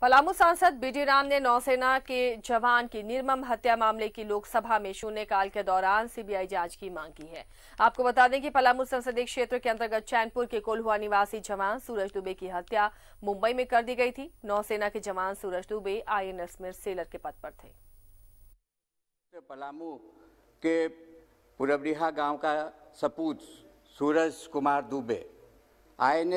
पलामू सांसद बीडी राम ने नौसेना के जवान की निर्मम हत्या मामले की लोकसभा में शून्यकाल के दौरान सीबीआई जांच की मांग की है आपको बता दें कि पलामू संसदीय क्षेत्र के अंतर्गत चैनपुर के कोल्हुआ निवासी जवान सूरज दुबे की हत्या मुंबई में कर दी गई थी नौसेना के जवान सूरज दुबे आईएनएस में सेलर के पद पर थे पलामू के पुरबरीहा गांव का सपूत सूरज कुमार दुबे आई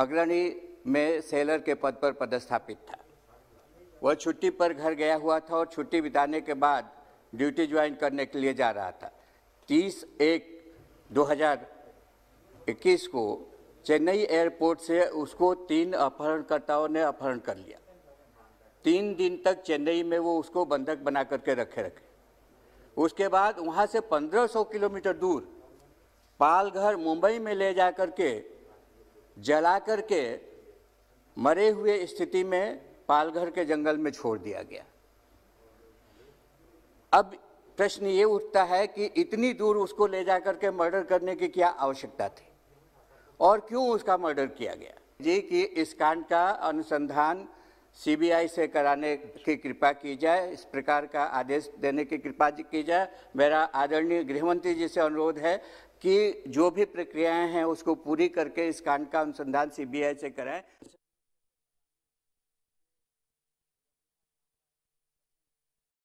अग्रणी में सेलर के पद पर पदस्थापित था वह छुट्टी पर घर गया हुआ था और छुट्टी बिताने के बाद ड्यूटी ज्वाइन करने के लिए जा रहा था 30 एक 2021 को चेन्नई एयरपोर्ट से उसको तीन अपहरणकर्ताओं ने अपहरण कर लिया तीन दिन तक चेन्नई में वो उसको बंधक बना करके रखे रखे उसके बाद वहाँ से 1500 किलोमीटर दूर पालघर मुंबई में ले जा करके जला करके मरे हुए स्थिति में पालघर के जंगल में छोड़ दिया गया अब प्रश्न ये उठता है कि इतनी दूर उसको ले जाकर के मर्डर करने की क्या आवश्यकता थी और क्यों उसका मर्डर किया गया जी कि इस कांड का अनुसंधान सीबीआई से कराने की कृपा की जाए इस प्रकार का आदेश देने की कृपा की जाए मेरा आदरणीय गृहमंत्री जी से अनुरोध है कि जो भी प्रक्रियाएं हैं उसको पूरी करके इस कांड का अनुसंधान सीबीआई से कराएं